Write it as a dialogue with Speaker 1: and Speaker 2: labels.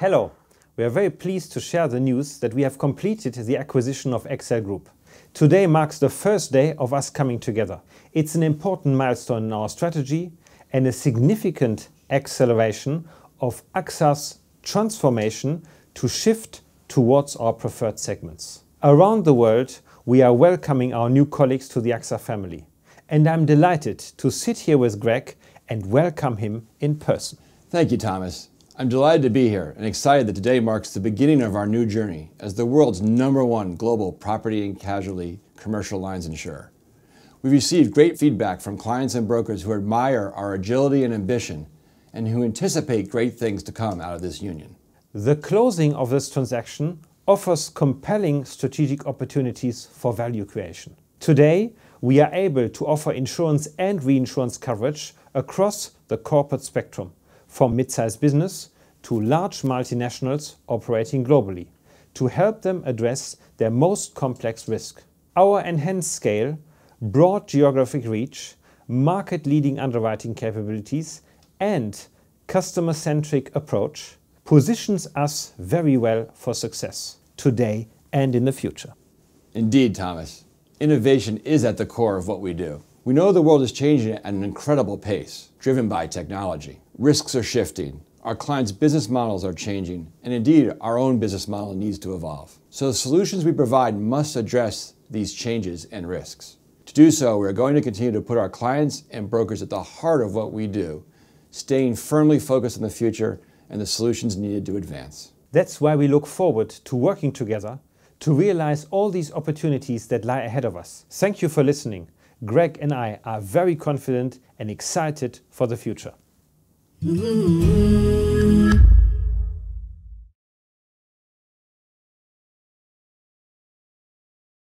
Speaker 1: Hello. We are very pleased to share the news that we have completed the acquisition of Excel Group. Today marks the first day of us coming together. It's an important milestone in our strategy and a significant acceleration of AXA's transformation to shift towards our preferred segments. Around the world, we are welcoming our new colleagues to the AXA family. And I'm delighted to sit here with Greg and welcome him in person. Thank you, Thomas. I'm delighted to be
Speaker 2: here and excited that today marks the beginning of our new journey as the world's number one global property and casualty commercial lines insurer. We've received great feedback from clients and brokers who admire our agility and ambition and who anticipate great things to come out of this union.
Speaker 1: The closing of this transaction offers compelling strategic opportunities for value creation. Today, we are able to offer insurance and reinsurance coverage across the corporate spectrum, from mid-sized business to large multinationals operating globally to help them address their most complex risk. Our enhanced scale, broad geographic reach, market-leading underwriting capabilities and customer-centric approach positions us very well for success today and in the future.
Speaker 2: Indeed, Thomas. Innovation is at the core of what we do. We know the world is changing at an incredible pace, driven by technology. Risks are shifting, our clients' business models are changing, and indeed, our own business model needs to evolve. So the solutions we provide must address these changes and risks. To do so, we are going to continue to put our clients and brokers at the heart of what we do, staying firmly focused on the future and the solutions needed
Speaker 1: to advance. That's why we look forward to working together to realize all these opportunities that lie ahead of us. Thank you for listening. Greg and I are very confident and excited for the future.